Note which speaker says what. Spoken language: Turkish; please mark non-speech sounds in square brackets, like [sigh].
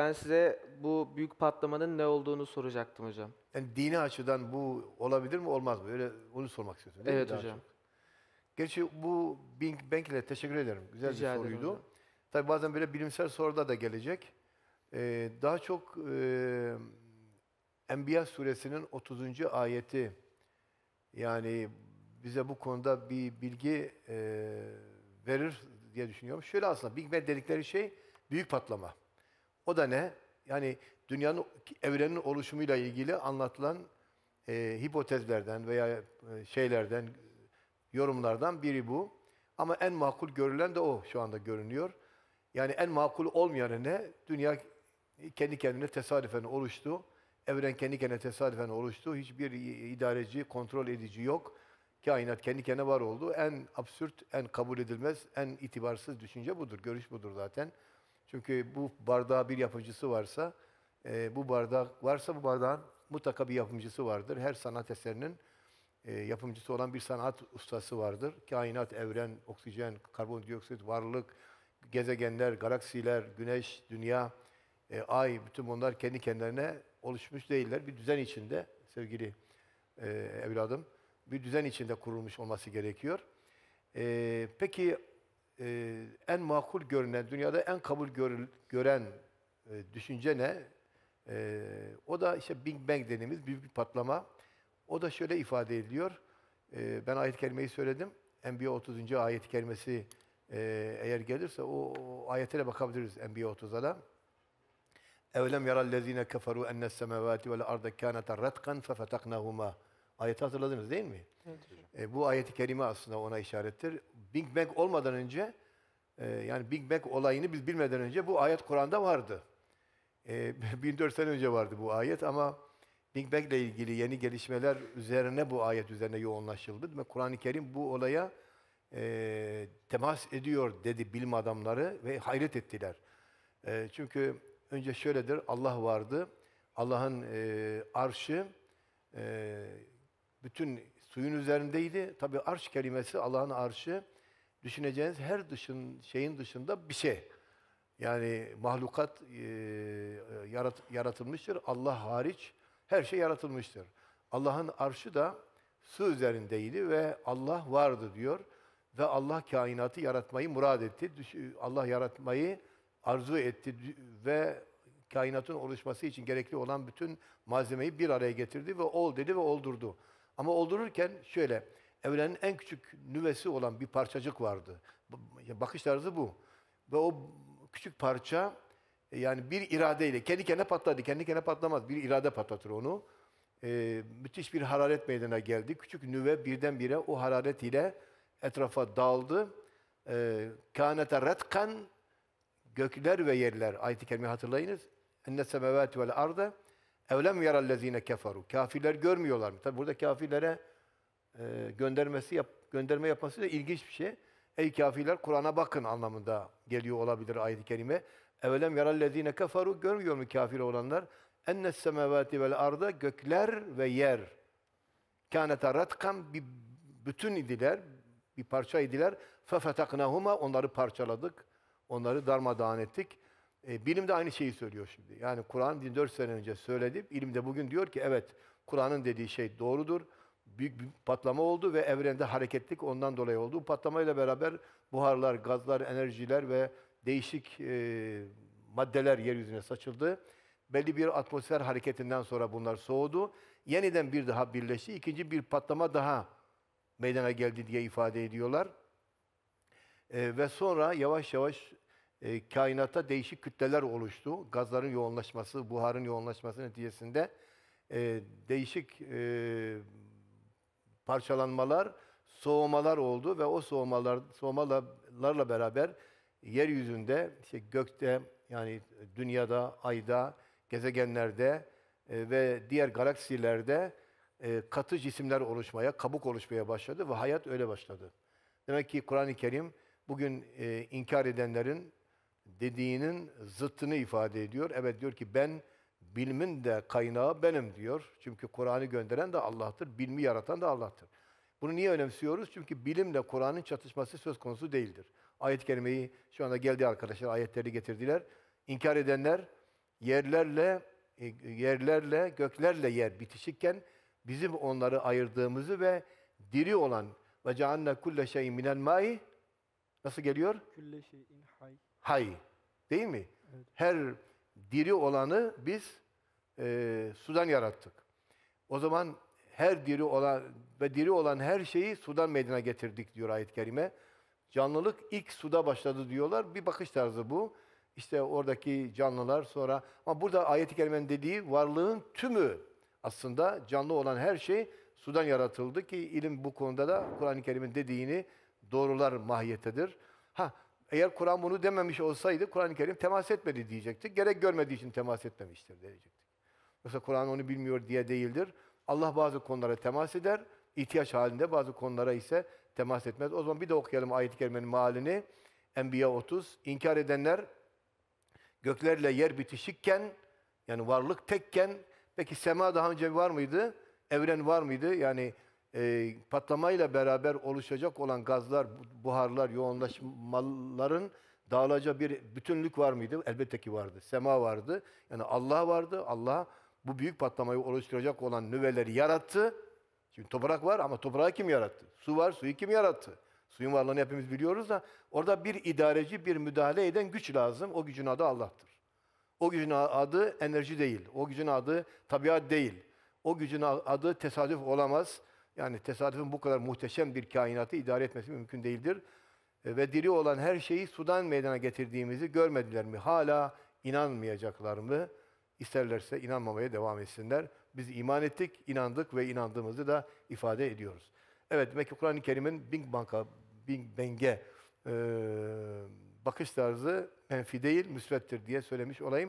Speaker 1: Ben size bu büyük patlamanın ne olduğunu soracaktım hocam. Yani dini açıdan bu olabilir mi olmaz mı? Öyle onu sormak istiyorsun değil Evet mi? hocam. Gerçi bu Bing Benk'le teşekkür ederim. Güzel Rica bir soruydu. hocam. Tabii bazen böyle bilimsel soruda da gelecek. Ee, daha çok e, Enbiya suresinin 30. ayeti yani bize bu konuda bir bilgi e, verir diye düşünüyorum. Şöyle aslında Big Bang dedikleri şey büyük patlama. O da ne? Yani dünyanın, evrenin oluşumuyla ilgili anlatılan e, hipotezlerden veya e, şeylerden, yorumlardan biri bu. Ama en makul görülen de o şu anda görünüyor. Yani en makul olmayanı ne? Dünya kendi kendine tesadüfen oluştu. Evren kendi kendine tesadüfen oluştu. Hiçbir idareci, kontrol edici yok. Kainat kendi kendine var oldu. En absürt, en kabul edilmez, en itibarsız düşünce budur. Görüş budur zaten. Çünkü bu bardağa bir yapıcısı varsa, e, bu bardak varsa bu bardağın mutlaka bir yapımcısı vardır. Her sanat eserinin e, yapımcısı olan bir sanat ustası vardır. Kainat, evren, oksijen, karbondioksit, varlık, gezegenler, galaksiler, güneş, dünya, e, ay, bütün bunlar kendi kendilerine oluşmuş değiller. Bir düzen içinde sevgili e, evladım, bir düzen içinde kurulmuş olması gerekiyor. E, peki e, en makul görünen, dünyada en kabul görül, gören e, düşünce ne? E, o da işte Big Bang dediğimiz büyük bir patlama. O da şöyle ifade ediliyor. E, ben ayet kelimeyi söyledim. Enbiya 30. ayet kelimesi e, eğer gelirse o, o ayetlere bakabiliriz Enbiya 30'a da. اَوْلَمْ يَرَى الَّذ۪ينَ كَفَرُوا اَنَّ arda وَالْاَرْضَ كَانَتَ رَتْقًا فَفَتَقْنَهُمَا Ayeti hatırladınız değil mi? E, bu ayet-i kerime aslında ona işarettir. Big Bang olmadan önce, e, yani Big Bang olayını biz bilmeden önce bu ayet Kur'an'da vardı. E, 1400 [laughs] sene önce vardı bu ayet ama Big Bang ile ilgili yeni gelişmeler üzerine bu ayet üzerine yoğunlaşıldı. Kur'an-ı Kerim bu olaya e, temas ediyor dedi bilim adamları ve hayret ettiler. E, çünkü önce şöyledir, Allah vardı, Allah'ın e, arşı e, bütün suyun üzerindeydi. Tabi arş kelimesi Allah'ın arşı düşüneceğiniz her dışın şeyin dışında bir şey. Yani mahlukat e, yarat, yaratılmıştır. Allah hariç her şey yaratılmıştır. Allah'ın arşı da su üzerindeydi ve Allah vardı diyor ve Allah kainatı yaratmayı murad etti. Allah yaratmayı arzu etti ve kainatın oluşması için gerekli olan bütün malzemeyi bir araya getirdi ve ol dedi ve oldurdu. Ama oldururken şöyle, evrenin en küçük nüvesi olan bir parçacık vardı. Bakış tarzı bu. Ve o küçük parça e, yani bir iradeyle, kendi kendine patladı, kendi kendine patlamaz. Bir irade patlatır onu. Ee, müthiş bir hararet meydana geldi. Küçük nüve birdenbire o hararet ile etrafa dağıldı. E, kânete retkan gökler ve yerler. Ayet-i kerimeyi hatırlayınız. Enne semevâti vel arda Evlem yerellezine keferu. Kafirler görmüyorlar mı? Tabi burada kafirlere e, göndermesi yap, gönderme yapması da ilginç bir şey. Ey kafirler Kur'an'a bakın anlamında geliyor olabilir ayet-i kerime. Evlem yerellezine keferu görmüyor mu kafir olanlar? Ennes semavati vel arda gökler ve yer. Kânete ratkan bir bütün idiler, bir parça idiler. Fefetaknahuma onları parçaladık. Onları darmadağın ettik. E, bilim de aynı şeyi söylüyor şimdi. Yani Kur'an 14 sene önce söyledi. bilim de bugün diyor ki evet Kur'an'ın dediği şey doğrudur. Büyük bir patlama oldu ve evrende hareketlik ondan dolayı oldu. Bu patlamayla beraber buharlar, gazlar, enerjiler ve değişik e, maddeler yeryüzüne saçıldı. Belli bir atmosfer hareketinden sonra bunlar soğudu. Yeniden bir daha birleşti. İkinci bir patlama daha meydana geldi diye ifade ediyorlar. E, ve sonra yavaş yavaş e, kainatta değişik kütleler oluştu. Gazların yoğunlaşması, buharın yoğunlaşması neticesinde e, değişik e, parçalanmalar, soğumalar oldu ve o soğumalar soğumalarla beraber yeryüzünde, işte gökte yani dünyada, ayda, gezegenlerde e, ve diğer galaksilerde e, katı cisimler oluşmaya, kabuk oluşmaya başladı ve hayat öyle başladı. Demek ki Kur'an-ı Kerim bugün e, inkar edenlerin dediğinin zıttını ifade ediyor. Evet diyor ki ben bilimin de kaynağı benim diyor. Çünkü Kur'an'ı gönderen de Allah'tır, bilmi yaratan da Allah'tır. Bunu niye önemsiyoruz? Çünkü bilimle Kur'an'ın çatışması söz konusu değildir. Ayet-i şu anda geldi arkadaşlar, ayetleri getirdiler. İnkar edenler yerlerle e, yerlerle göklerle yer bitişikken bizim onları ayırdığımızı ve diri olan ve ceanne kulle şeyin minel mai nasıl geliyor? Külle şeyin hay hay. Değil mi? Evet. Her diri olanı biz e, sudan yarattık. O zaman her diri olan ve diri olan her şeyi sudan meydana getirdik diyor ayet-i kerime. Canlılık ilk suda başladı diyorlar. Bir bakış tarzı bu. İşte oradaki canlılar sonra ama burada ayet-i kerimenin dediği varlığın tümü aslında canlı olan her şey sudan yaratıldı ki ilim bu konuda da Kur'an-ı Kerim'in dediğini doğrular mahiyettedir. Ha eğer Kur'an bunu dememiş olsaydı Kur'an-ı Kerim temas etmedi diyecekti. Gerek görmediği için temas etmemiştir diyecekti. Mesela Kur'an onu bilmiyor diye değildir. Allah bazı konulara temas eder. ihtiyaç halinde bazı konulara ise temas etmez. O zaman bir de okuyalım ayet-i kerimenin malini. Enbiya 30. İnkar edenler göklerle yer bitişikken yani varlık tekken peki sema daha önce var mıydı? Evren var mıydı? Yani e, patlamayla beraber oluşacak olan gazlar, buharlar, yoğunlaşmaların dağılacağı bir bütünlük var mıydı? Elbette ki vardı. Sema vardı. Yani Allah vardı. Allah bu büyük patlamayı oluşturacak olan nüveleri yarattı. Şimdi toprak var ama toprağı kim yarattı? Su var, suyu kim yarattı? Suyun varlığını hepimiz biliyoruz da orada bir idareci, bir müdahale eden güç lazım. O gücün adı Allah'tır. O gücün adı enerji değil. O gücün adı tabiat değil. O gücün adı tesadüf olamaz. Yani tesadüfün bu kadar muhteşem bir kainatı idare etmesi mümkün değildir. E, ve diri olan her şeyi sudan meydana getirdiğimizi görmediler mi? Hala inanmayacaklar mı? İsterlerse inanmamaya devam etsinler. Biz iman ettik, inandık ve inandığımızı da ifade ediyoruz. Evet, demek ki Kur'an-ı Kerim'in Bing Bank'a, Bing Beng'e e, bakış tarzı menfi değil, müsvettir diye söylemiş olayım.